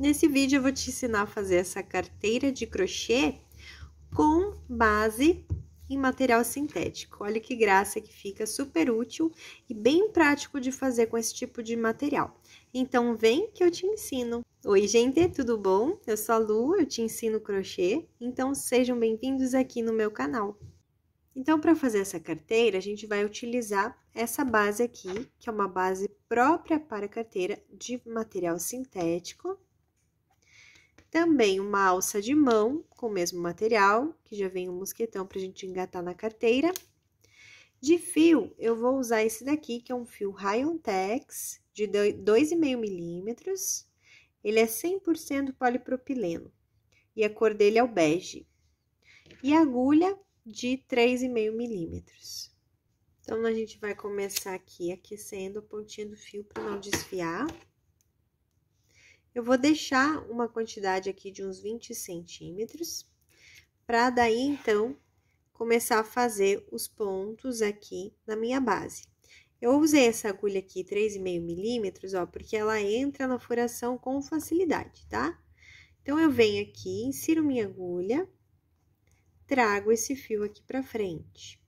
Nesse vídeo eu vou te ensinar a fazer essa carteira de crochê com base em material sintético. Olha que graça que fica, super útil e bem prático de fazer com esse tipo de material. Então vem que eu te ensino. Oi, gente, tudo bom? Eu sou a Lu, eu te ensino crochê. Então sejam bem-vindos aqui no meu canal. Então, para fazer essa carteira, a gente vai utilizar essa base aqui, que é uma base própria para carteira de material sintético, também uma alça de mão com o mesmo material, que já vem um mosquetão para a gente engatar na carteira. De fio, eu vou usar esse daqui, que é um fio tex de 2,5 milímetros. Ele é 100% polipropileno e a cor dele é o bege. E agulha de 3,5 milímetros. Então, a gente vai começar aqui aquecendo a pontinha do fio para não desfiar. Eu vou deixar uma quantidade aqui de uns 20 centímetros, para daí então começar a fazer os pontos aqui na minha base. Eu usei essa agulha aqui 3,5 milímetros, ó, porque ela entra na furação com facilidade, tá? Então, eu venho aqui, insiro minha agulha, trago esse fio aqui pra frente.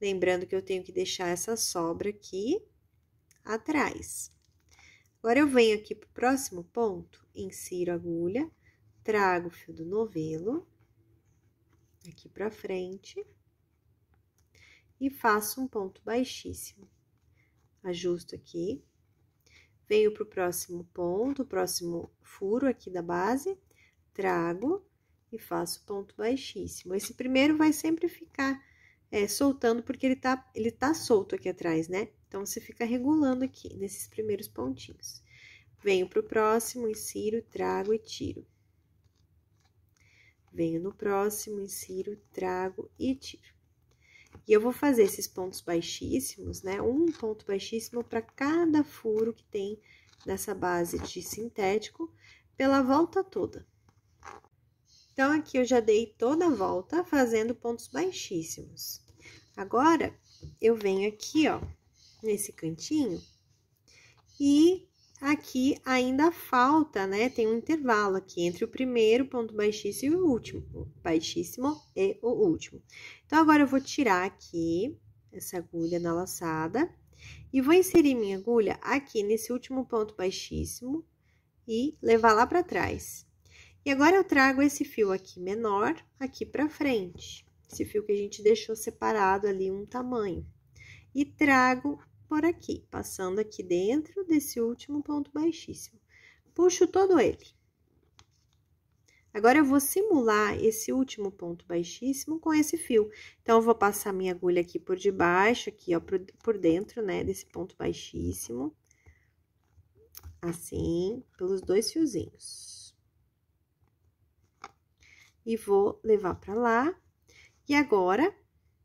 Lembrando que eu tenho que deixar essa sobra aqui atrás. Agora, eu venho aqui para o próximo ponto, insiro a agulha, trago o fio do novelo aqui para frente e faço um ponto baixíssimo. Ajusto aqui, venho para o próximo ponto, próximo furo aqui da base, trago e faço ponto baixíssimo. Esse primeiro vai sempre ficar é, soltando, porque ele tá, ele tá solto aqui atrás, né? Então, você fica regulando aqui, nesses primeiros pontinhos. Venho pro próximo, insiro, trago e tiro. Venho no próximo, insiro, trago e tiro. E eu vou fazer esses pontos baixíssimos, né? Um ponto baixíssimo para cada furo que tem nessa base de sintético pela volta toda. Então, aqui eu já dei toda a volta fazendo pontos baixíssimos. Agora, eu venho aqui, ó, nesse cantinho. E aqui ainda falta, né? Tem um intervalo aqui entre o primeiro ponto baixíssimo e o último. O baixíssimo e o último. Então, agora eu vou tirar aqui essa agulha na laçada e vou inserir minha agulha aqui nesse último ponto baixíssimo e levar lá para trás. E agora eu trago esse fio aqui menor aqui para frente, esse fio que a gente deixou separado ali um tamanho e trago por aqui, passando aqui dentro desse último ponto baixíssimo. Puxo todo ele. Agora, eu vou simular esse último ponto baixíssimo com esse fio. Então, eu vou passar minha agulha aqui por debaixo, aqui, ó, por, dentro, né, desse ponto baixíssimo. Assim, pelos dois fiozinhos. E vou levar pra lá. E agora,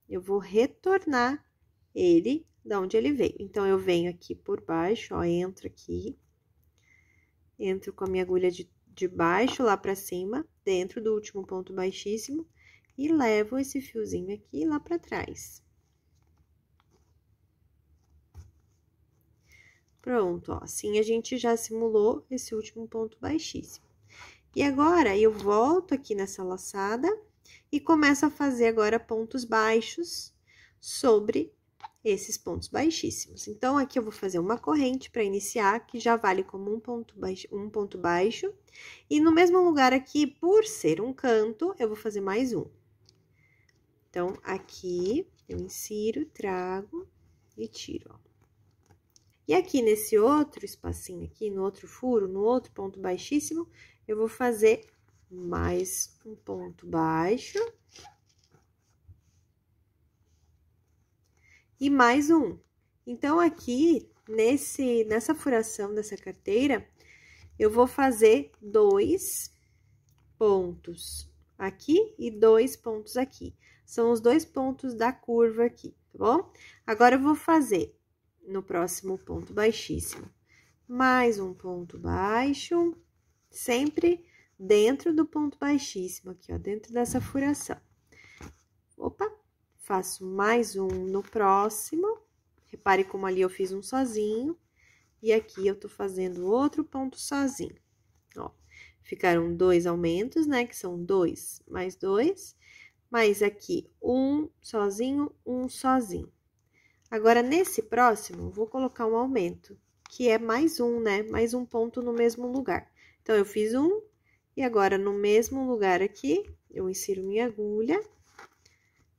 eu vou retornar ele de onde ele veio. Então, eu venho aqui por baixo, ó, entro aqui, entro com a minha agulha de, de baixo lá pra cima, dentro do último ponto baixíssimo, e levo esse fiozinho aqui lá pra trás. Pronto, ó, assim a gente já simulou esse último ponto baixíssimo. E agora, eu volto aqui nessa laçada e começo a fazer agora pontos baixos sobre esses pontos baixíssimos. Então, aqui eu vou fazer uma corrente para iniciar, que já vale como um ponto, baixo, um ponto baixo. E no mesmo lugar aqui, por ser um canto, eu vou fazer mais um. Então, aqui, eu insiro, trago e tiro, ó. E aqui nesse outro espacinho aqui, no outro furo, no outro ponto baixíssimo, eu vou fazer mais um ponto baixo e mais um. Então, aqui nesse, nessa furação dessa carteira, eu vou fazer dois pontos aqui e dois pontos aqui. São os dois pontos da curva aqui, tá bom? Agora, eu vou fazer no próximo ponto baixíssimo mais um ponto baixo, sempre dentro do ponto baixíssimo aqui, ó, dentro dessa furação. Opa! faço mais um no próximo. Repare como ali eu fiz um sozinho. E aqui eu tô fazendo outro ponto sozinho. Ó, ficaram dois aumentos, né? Que são dois mais dois. Mais aqui, um sozinho, um sozinho. Agora, nesse próximo, vou colocar um aumento, que é mais um, né? Mais um ponto no mesmo lugar. Então, eu fiz um, e agora, no mesmo lugar aqui, eu insiro minha agulha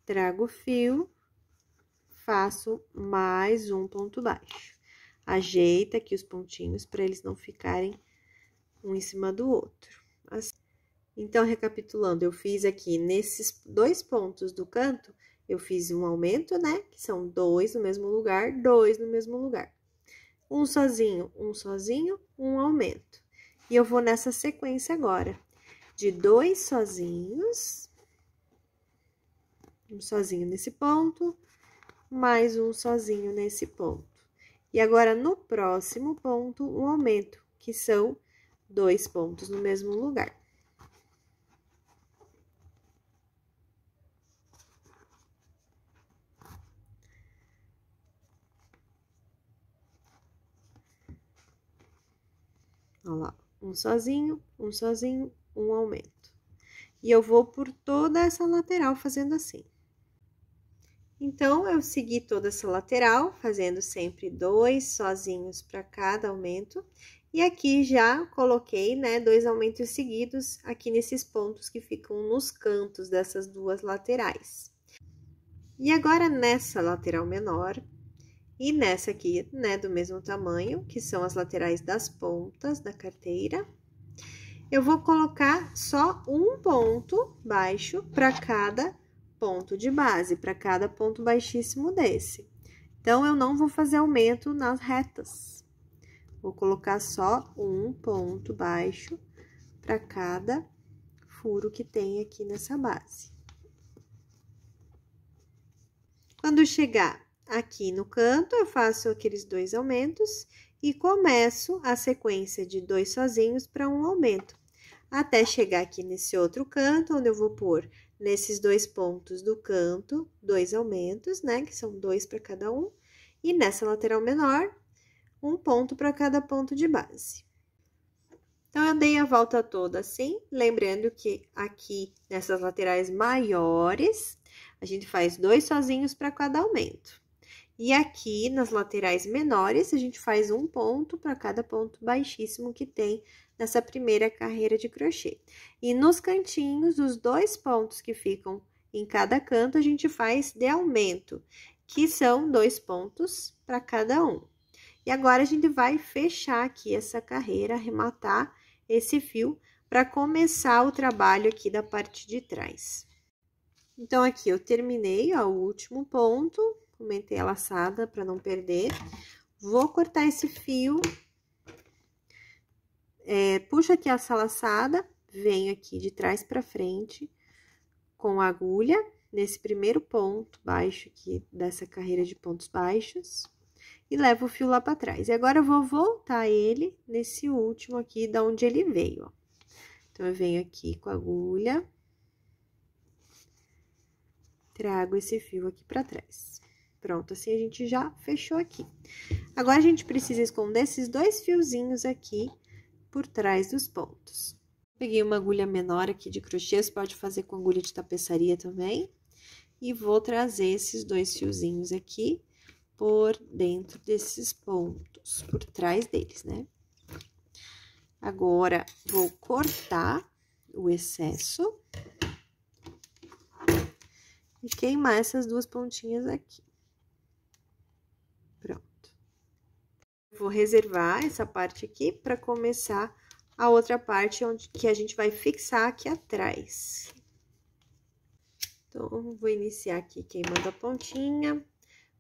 trago o fio, faço mais um ponto baixo. Ajeita aqui os pontinhos para eles não ficarem um em cima do outro. Assim. Então, recapitulando, eu fiz aqui nesses dois pontos do canto, eu fiz um aumento, né? Que são dois no mesmo lugar, dois no mesmo lugar. Um sozinho, um sozinho, um aumento. E eu vou nessa sequência agora, de dois sozinhos, um sozinho nesse ponto, mais um sozinho nesse ponto. E agora, no próximo ponto, um aumento, que são dois pontos no mesmo lugar. Olha lá, um sozinho, um sozinho, um aumento. E eu vou por toda essa lateral fazendo assim. Então, eu segui toda essa lateral, fazendo sempre dois sozinhos para cada aumento. E aqui já coloquei, né, dois aumentos seguidos aqui nesses pontos que ficam nos cantos dessas duas laterais. E agora, nessa lateral menor e nessa aqui, né, do mesmo tamanho, que são as laterais das pontas da carteira, eu vou colocar só um ponto baixo para cada ponto de base para cada ponto baixíssimo desse. Então, eu não vou fazer aumento nas retas. Vou colocar só um ponto baixo para cada furo que tem aqui nessa base. Quando chegar aqui no canto, eu faço aqueles dois aumentos e começo a sequência de dois sozinhos para um aumento, até chegar aqui nesse outro canto, onde eu vou pôr nesses dois pontos do canto, dois aumentos, né? Que são dois para cada um. E nessa lateral menor, um ponto para cada ponto de base. Então, eu dei a volta toda assim, lembrando que aqui nessas laterais maiores, a gente faz dois sozinhos para cada aumento. E aqui nas laterais menores, a gente faz um ponto para cada ponto baixíssimo que tem nessa primeira carreira de crochê. E nos cantinhos, os dois pontos que ficam em cada canto, a gente faz de aumento, que são dois pontos para cada um. E agora, a gente vai fechar aqui essa carreira, arrematar esse fio para começar o trabalho aqui da parte de trás. Então, aqui eu terminei, ó, o último ponto, aumentei a laçada para não perder. Vou cortar esse fio é, puxo aqui a salaçada, venho aqui de trás para frente com a agulha, nesse primeiro ponto baixo aqui dessa carreira de pontos baixos, e levo o fio lá para trás. E agora, eu vou voltar ele nesse último aqui, da onde ele veio, ó. Então, eu venho aqui com a agulha, trago esse fio aqui para trás. Pronto, assim a gente já fechou aqui. Agora, a gente precisa esconder esses dois fiozinhos aqui por trás dos pontos. Peguei uma agulha menor aqui de crochê, você pode fazer com agulha de tapeçaria também. E vou trazer esses dois fiozinhos aqui por dentro desses pontos, por trás deles, né? Agora, vou cortar o excesso. E queimar essas duas pontinhas aqui. vou reservar essa parte aqui para começar a outra parte onde que a gente vai fixar aqui atrás. Então, vou iniciar aqui queimando a pontinha,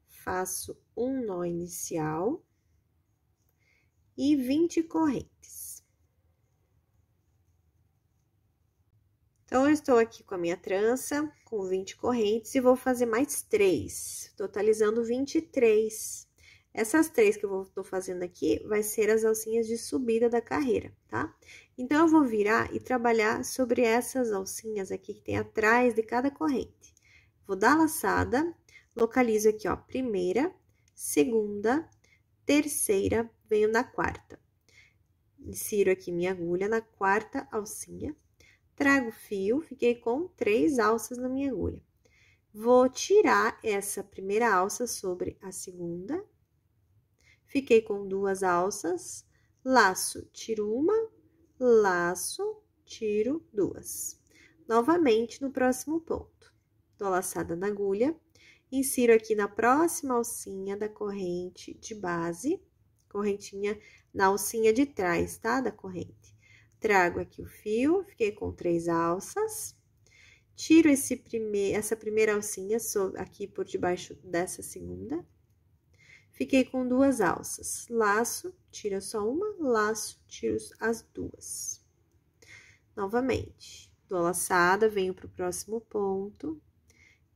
faço um nó inicial e 20 correntes. Então, eu estou aqui com a minha trança, com 20 correntes, e vou fazer mais três, totalizando 23. Essas três que eu estou fazendo aqui vai ser as alcinhas de subida da carreira, tá? Então, eu vou virar e trabalhar sobre essas alcinhas aqui que tem atrás de cada corrente. Vou dar laçada, localizo aqui, ó, primeira, segunda, terceira, venho na quarta. Insiro aqui minha agulha na quarta alcinha, trago fio, fiquei com três alças na minha agulha. Vou tirar essa primeira alça sobre a segunda Fiquei com duas alças, laço, tiro uma, laço, tiro duas. Novamente no próximo ponto. Dou laçada na agulha, insiro aqui na próxima alcinha da corrente de base, correntinha na alcinha de trás, tá? Da corrente. Trago aqui o fio, fiquei com três alças. Tiro esse primeir, essa primeira alcinha aqui por debaixo dessa segunda. Fiquei com duas alças. Laço, tira só uma, laço, tiro as duas. Novamente, dou a laçada, venho para o próximo ponto,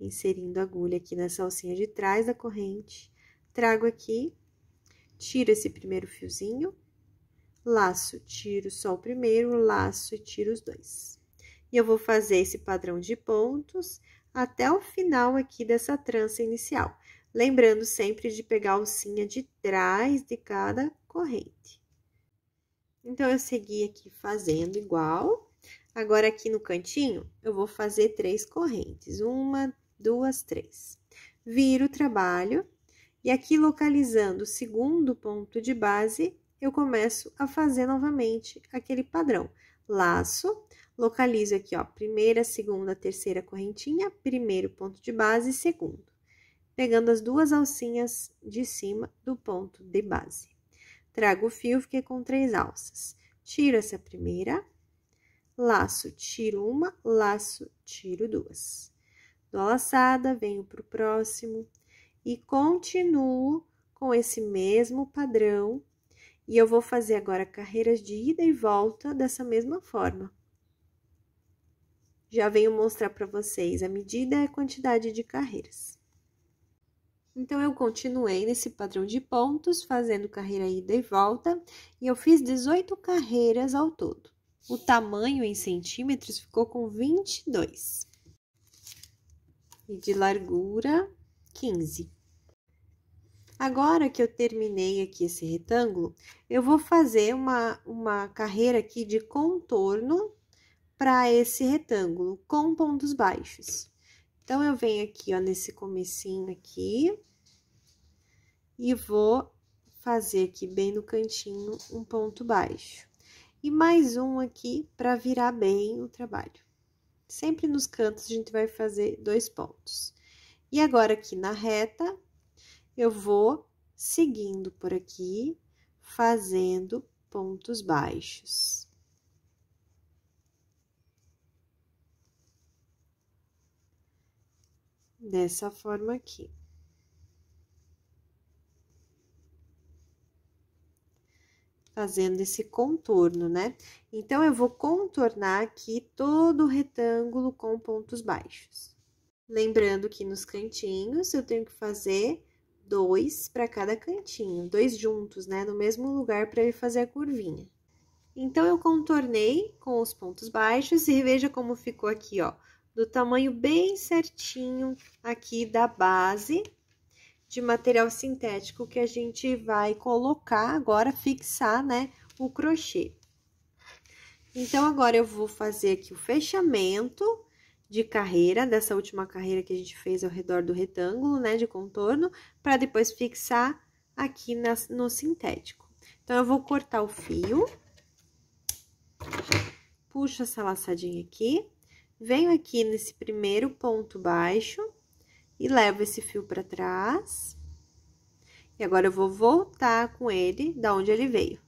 inserindo a agulha aqui nessa alcinha de trás da corrente, trago aqui, tiro esse primeiro fiozinho, laço, tiro só o primeiro, laço e tiro os dois. E eu vou fazer esse padrão de pontos até o final aqui dessa trança inicial lembrando sempre de pegar a alcinha de trás de cada corrente. Então, eu segui aqui fazendo igual. Agora, aqui no cantinho, eu vou fazer três correntes. Uma, duas, três. Viro o trabalho e aqui localizando o segundo ponto de base, eu começo a fazer novamente aquele padrão. Laço, localizo aqui, ó, primeira, segunda, terceira correntinha, primeiro ponto de base, segundo pegando as duas alcinhas de cima do ponto de base. Trago o fio, fiquei com três alças. Tiro essa primeira, laço, tiro uma, laço, tiro duas. Dou a laçada, venho para o próximo e continuo com esse mesmo padrão. E eu vou fazer agora carreiras de ida e volta dessa mesma forma. Já venho mostrar para vocês a medida e é a quantidade de carreiras. Então, eu continuei nesse padrão de pontos, fazendo carreira ida e volta, e eu fiz 18 carreiras ao todo. O tamanho em centímetros ficou com 22. E de largura, 15. Agora que eu terminei aqui esse retângulo, eu vou fazer uma, uma carreira aqui de contorno para esse retângulo, com pontos baixos. Então, eu venho aqui, ó, nesse comecinho aqui, e vou fazer aqui bem no cantinho um ponto baixo. E mais um aqui para virar bem o trabalho. Sempre nos cantos a gente vai fazer dois pontos. E agora aqui na reta, eu vou seguindo por aqui, fazendo pontos baixos. Dessa forma aqui. fazendo esse contorno, né? Então, eu vou contornar aqui todo o retângulo com pontos baixos. Lembrando que nos cantinhos eu tenho que fazer dois para cada cantinho, dois juntos, né? No mesmo lugar para ele fazer a curvinha. Então, eu contornei com os pontos baixos e veja como ficou aqui, ó. Do tamanho bem certinho aqui da base de material sintético que a gente vai colocar agora, fixar, né, o crochê. Então, agora eu vou fazer aqui o fechamento de carreira, dessa última carreira que a gente fez ao redor do retângulo, né, de contorno, para depois fixar aqui na, no sintético. Então, eu vou cortar o fio, puxo essa laçadinha aqui, venho aqui nesse primeiro ponto baixo, e levo esse fio para trás. E agora, eu vou voltar com ele da onde ele veio.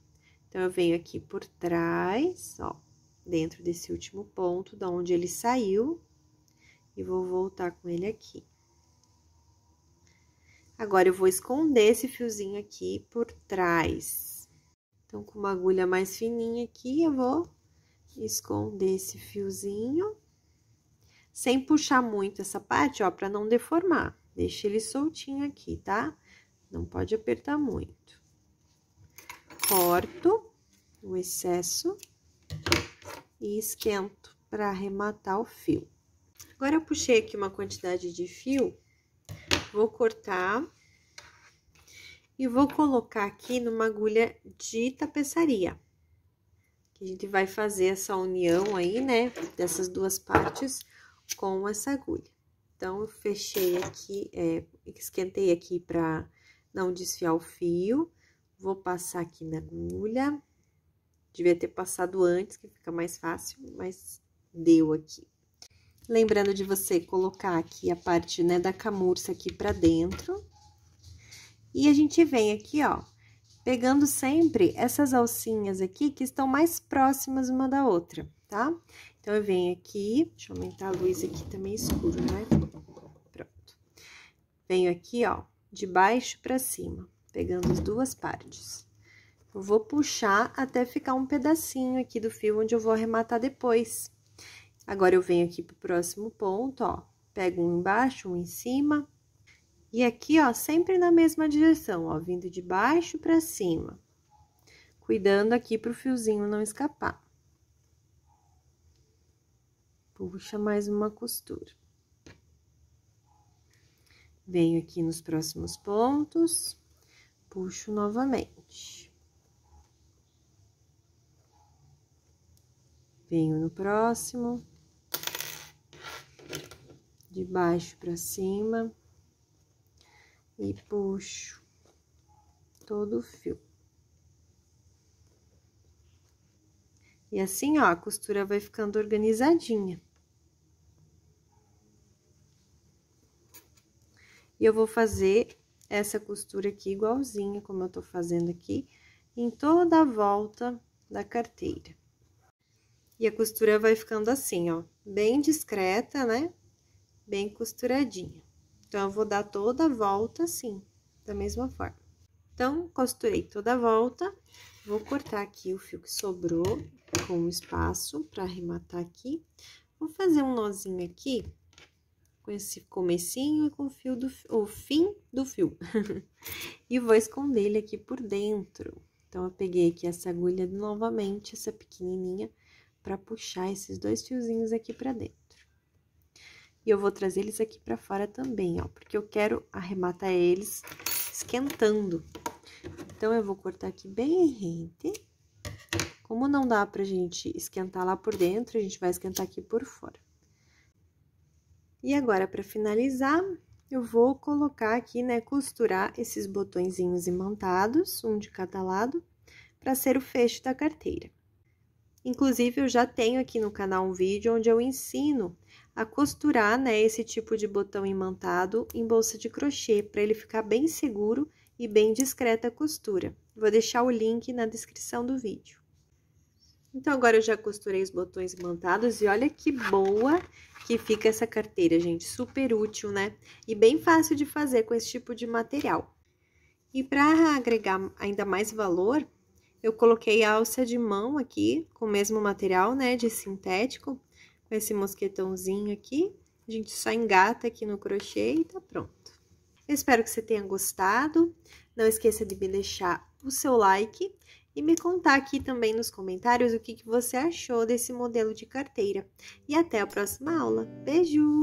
Então, eu venho aqui por trás, ó, dentro desse último ponto, da onde ele saiu, e vou voltar com ele aqui. Agora, eu vou esconder esse fiozinho aqui por trás. Então, com uma agulha mais fininha aqui, eu vou esconder esse fiozinho sem puxar muito essa parte, ó, para não deformar. Deixa ele soltinho aqui, tá? Não pode apertar muito. Corto o excesso e esquento para arrematar o fio. Agora, eu puxei aqui uma quantidade de fio, vou cortar e vou colocar aqui numa agulha de tapeçaria. Que a gente vai fazer essa união aí, né, dessas duas partes com essa agulha. Então, eu fechei aqui, é, esquentei aqui pra não desfiar o fio. Vou passar aqui na agulha. Devia ter passado antes, que fica mais fácil, mas deu aqui. Lembrando de você colocar aqui a parte, né, da camurça aqui pra dentro. E a gente vem aqui, ó, pegando sempre essas alcinhas aqui que estão mais próximas uma da outra, tá? Então, eu venho aqui, deixa eu aumentar a luz aqui, também tá escuro, né? Pronto. Venho aqui, ó, de baixo pra cima, pegando as duas partes. Eu vou puxar até ficar um pedacinho aqui do fio, onde eu vou arrematar depois. Agora, eu venho aqui pro próximo ponto, ó, pego um embaixo, um em cima. E aqui, ó, sempre na mesma direção, ó, vindo de baixo pra cima. Cuidando aqui pro fiozinho não escapar puxa mais uma costura. Venho aqui nos próximos pontos, puxo novamente. Venho no próximo, de baixo para cima, e puxo todo o fio. E assim, ó, a costura vai ficando organizadinha. E eu vou fazer essa costura aqui igualzinha, como eu tô fazendo aqui, em toda a volta da carteira. E a costura vai ficando assim, ó, bem discreta, né? Bem costuradinha. Então, eu vou dar toda a volta assim, da mesma forma. Então, costurei toda a volta, vou cortar aqui o fio que sobrou com espaço para arrematar aqui. Vou fazer um nozinho aqui com esse comecinho e com o fio do o fim do fio. e vou esconder ele aqui por dentro. Então, eu peguei aqui essa agulha novamente, essa pequenininha, para puxar esses dois fiozinhos aqui para dentro. E eu vou trazer eles aqui para fora também, ó, porque eu quero arrematar eles esquentando. Então, eu vou cortar aqui bem rente. Como não dá pra gente esquentar lá por dentro, a gente vai esquentar aqui por fora. E agora, para finalizar, eu vou colocar aqui, né, costurar esses botõezinhos imantados, um de cada lado, para ser o fecho da carteira. Inclusive, eu já tenho aqui no canal um vídeo onde eu ensino a costurar, né, esse tipo de botão imantado em bolsa de crochê, para ele ficar bem seguro e bem discreta a costura. Vou deixar o link na descrição do vídeo. Então, agora eu já costurei os botões montados e olha que boa que fica essa carteira, gente. Super útil, né? E bem fácil de fazer com esse tipo de material. E para agregar ainda mais valor, eu coloquei alça de mão aqui, com o mesmo material, né, de sintético, com esse mosquetãozinho aqui. A gente só engata aqui no crochê e tá pronto. Eu espero que você tenha gostado. Não esqueça de me deixar o seu like e me contar aqui também nos comentários o que, que você achou desse modelo de carteira. E até a próxima aula. Beijo!